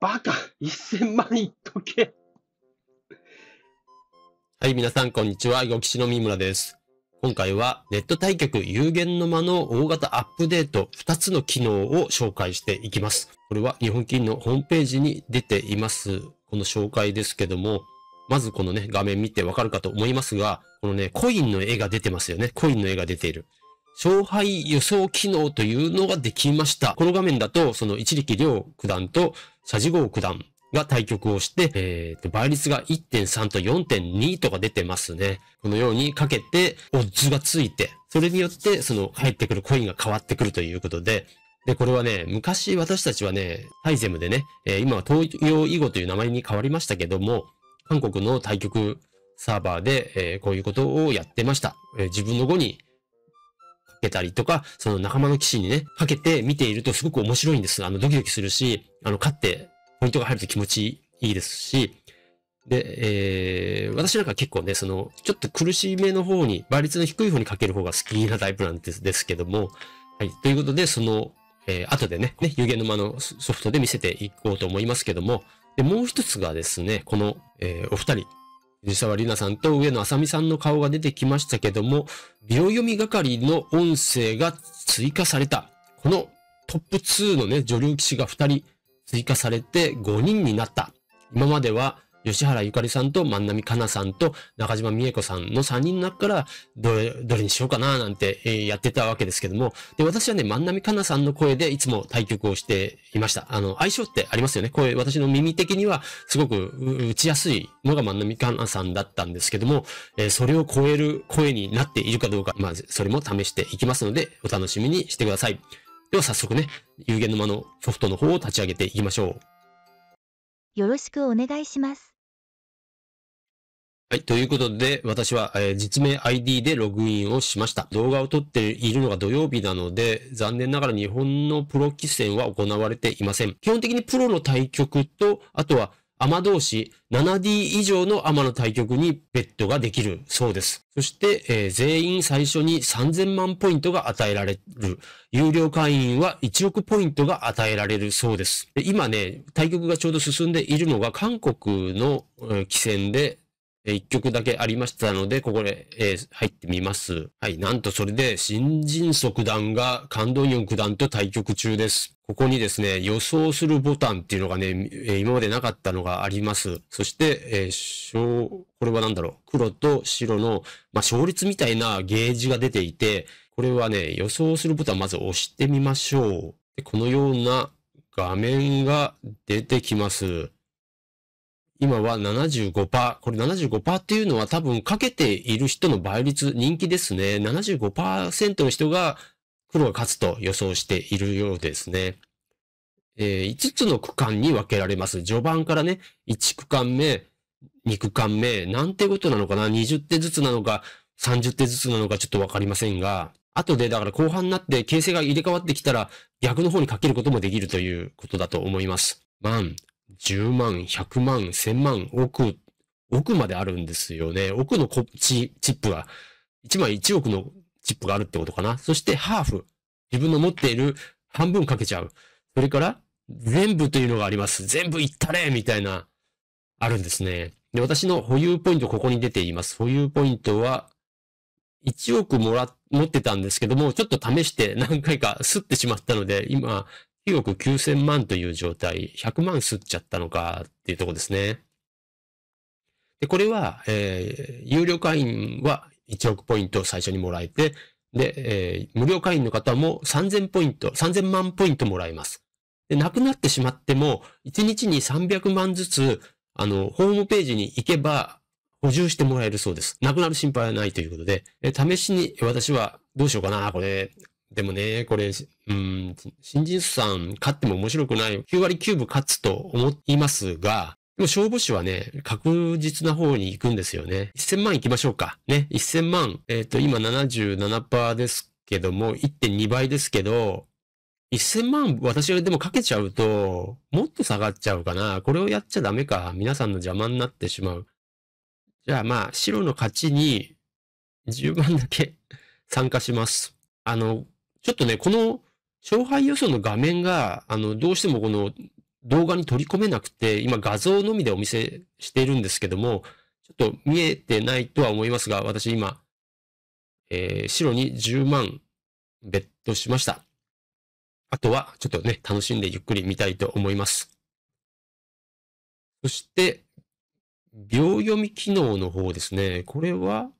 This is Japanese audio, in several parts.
バカ !1000 万いっとけはい、皆さん、こんにちは。ご騎士の三村です。今回は、ネット対局有限の間の大型アップデート2つの機能を紹介していきます。これは日本金のホームページに出ています。この紹介ですけども、まずこのね、画面見てわかるかと思いますが、このね、コインの絵が出てますよね。コインの絵が出ている。勝敗予想機能というのができました。この画面だと、その一力良九段と佐治郷九段が対局をして、えー、と倍率が1.3と4.2とか出てますね。このようにかけて、オッズがついて、それによって、その入ってくるコインが変わってくるということで、で、これはね、昔私たちはね、タイゼムでね、えー、今は東洋囲碁という名前に変わりましたけども、韓国の対局サーバーで、えー、こういうことをやってました。えー、自分の後にけたりとか、その仲間の騎士にね、かけて見ているとすごく面白いんです。あの、ドキドキするし、あの、勝ってポイントが入ると気持ちいいですし、で、えー、私なんか結構ね、その、ちょっと苦しい目の方に、倍率の低い方にかける方が好きなタイプなんですですけども、はい。ということで、その、えー、後でね、ね、有限の間のソフトで見せていこうと思いますけども、で、もう一つがですね、この、えー、お二人、藤沢里奈さんと上野あさみさんの顔が出てきましたけども、ビロ読み係の音声が追加された。このトップ2のね、女流騎士が2人追加されて5人になった。今までは吉原ゆかりさんと万波かなさんと中島美恵子さんの3人の中からどれ、どれにしようかななんて、やってたわけですけども、で、私はね、万波かなさんの声でいつも対局をしていました。あの、相性ってありますよね。声、私の耳的にはすごく打ちやすいのが万波かなさんだったんですけども、えー、それを超える声になっているかどうか、まあ、それも試していきますので、お楽しみにしてください。では早速ね、有限の間のソフトの方を立ち上げていきましょう。よろしくお願いします。はい。ということで、私は、えー、実名 ID でログインをしました。動画を撮っているのが土曜日なので、残念ながら日本のプロ棋戦は行われていません。基本的にプロの対局と、あとは、アマ同士 7D 以上のアマの対局にベットができるそうです。そして、えー、全員最初に3000万ポイントが与えられる。有料会員は1億ポイントが与えられるそうです。で今ね、対局がちょうど進んでいるのが韓国の、えー、棋戦で、え曲だけありましたので、ここで、えー、入ってみます。はい、なんとそれで、新人即段が感動ドンン九段と対局中です。ここにですね、予想するボタンっていうのがね、え今までなかったのがあります。そして、えー、小、これは何だろう、黒と白の、まあ、勝率みたいなゲージが出ていて、これはね、予想するボタンまず押してみましょう。でこのような画面が出てきます。今は75%。これ75%っていうのは多分かけている人の倍率、人気ですね。75%の人が黒が勝つと予想しているようですね。えー、5つの区間に分けられます。序盤からね、1区間目、2区間目、なんてことなのかな ?20 手ずつなのか、30手ずつなのかちょっとわかりませんが、後でだから後半になって形勢が入れ替わってきたら逆の方にかけることもできるということだと思います。万、10万、100万、1000万、億、億まであるんですよね。億のこチップが、1枚1億のチップがあるってことかな。そしてハーフ。自分の持っている半分かけちゃう。それから、全部というのがあります。全部いったれみたいな、あるんですね。で、私の保有ポイント、ここに出ています。保有ポイントは、1億もら、持ってたんですけども、ちょっと試して何回かすってしまったので、今、1億9000万という状態、100万吸っちゃったのかっていうとこですね。で、これは、えー、有料会員は1億ポイント最初にもらえて、で、えー、無料会員の方も3000ポイント、3000万ポイントもらえます。で、くなってしまっても、1日に300万ずつ、あの、ホームページに行けば、補充してもらえるそうです。なくなる心配はないということで、試しに私はどうしようかな、これ、でもね、これ、うん、新人さん勝っても面白くない。9割9分勝つと思いますが、でも勝負師はね、確実な方に行くんですよね。1000万行きましょうか。ね、1000万。えっ、ー、と、今77%ですけども、1.2倍ですけど、1000万私がでもかけちゃうと、もっと下がっちゃうかな。これをやっちゃダメか。皆さんの邪魔になってしまう。じゃあまあ、白の勝ちに10万だけ参加します。あの、ちょっとね、この勝敗予想の画面が、あの、どうしてもこの動画に取り込めなくて、今画像のみでお見せしているんですけども、ちょっと見えてないとは思いますが、私今、えー、白に10万ベットしました。あとは、ちょっとね、楽しんでゆっくり見たいと思います。そして、秒読み機能の方ですね。これは、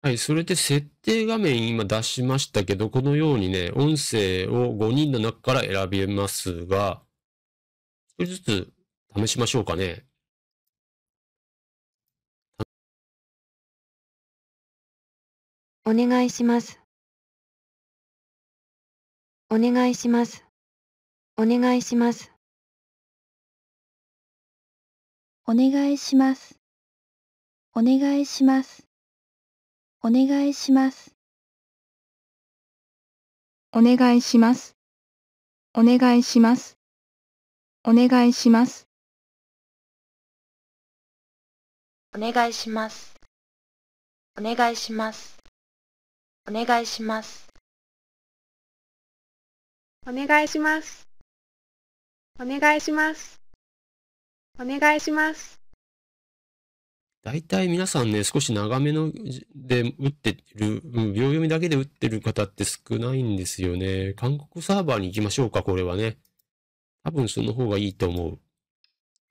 はい、それで設定画面今出しましたけど、このようにね、音声を5人の中から選びますが、少しずつ試しましょうかね。お願いします。お願いします。お願いします。お願いします。お願いします。お願いします。お願いします。お願いします。お願いします。お願いします。お願いします。お願いします。お願いします。お願いします。お願いします。大体皆さんね、少し長めので打ってる、秒読みだけで打ってる方って少ないんですよね。韓国サーバーに行きましょうか、これはね。多分その方がいいと思う。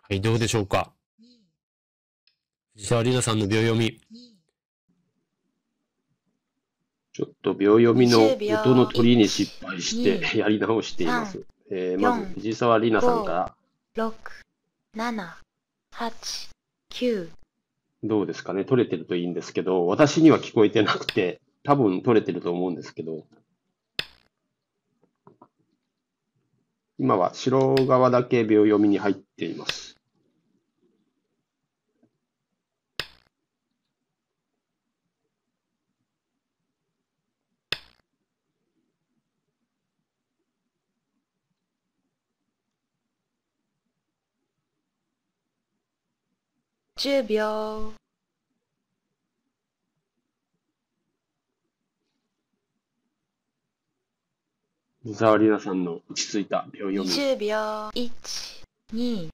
はい、どうでしょうか。藤沢里奈さんの秒読み。ちょっと秒読みの音の取りに失敗してやり直しています。えー、まず藤沢里奈さんから。6、7、8、9。どうですかね、取れてるといいんですけど、私には聞こえてなくて、多分取れてると思うんですけど、今は白側だけ秒読みに入っています。10秒野沢里奈さんの落ち着いた秒読み0秒12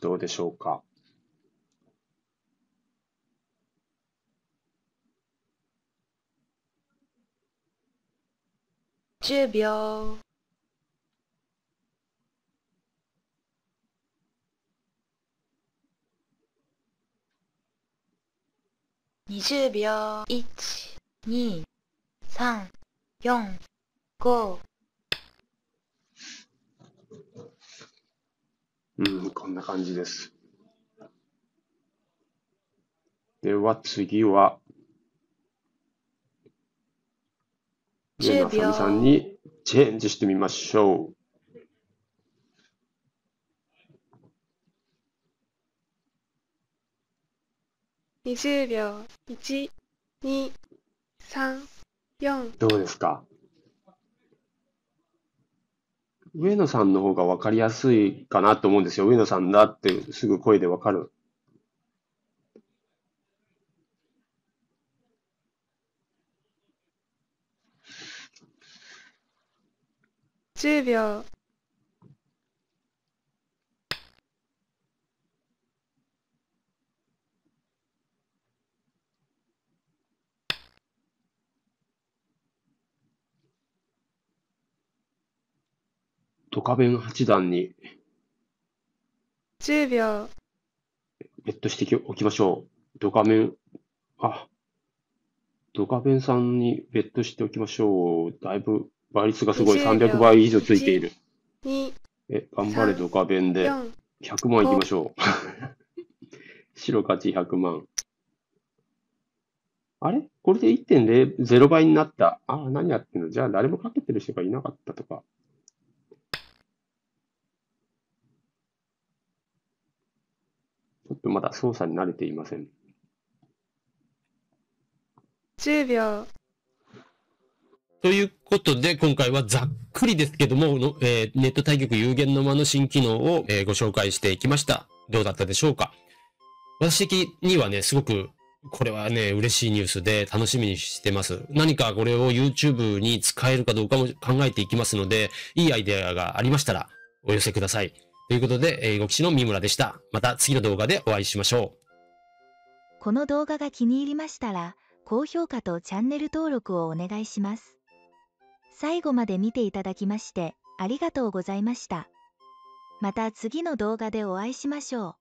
どうでしょうか10秒20秒12345うんこんな感じですでは次は上野さんにチェンジしてみましょう20秒1、2、3、4。どうですか上野さんの方が分かりやすいかなと思うんですよ。上野さんだってすぐ声で分かる。10秒赤弁八段に10秒ベットしておきましょう。ドカメン、あ、ドカベンさんにベットしておきましょう。だいぶ倍率がすごい、300倍以上ついている。え、頑張れ、ドカベンで。100万いきましょう。白勝ち100万。あれこれで1.0倍になった。ああ、何やってんのじゃあ誰もかけてる人がいなかったとか。っとまだ操作に慣れていません。10秒。ということで、今回はざっくりですけども、のえー、ネット対局有限の間の新機能を、えー、ご紹介していきました。どうだったでしょうか私的にはね、すごく、これはね、嬉しいニュースで楽しみにしてます。何かこれを YouTube に使えるかどうかも考えていきますので、いいアイデアがありましたらお寄せください。ということで、英語囲碁士の三村でした。また次の動画でお会いしましょう。この動画が気に入りましたら、高評価とチャンネル登録をお願いします。最後まで見ていただきまして、ありがとうございました。また次の動画でお会いしましょう。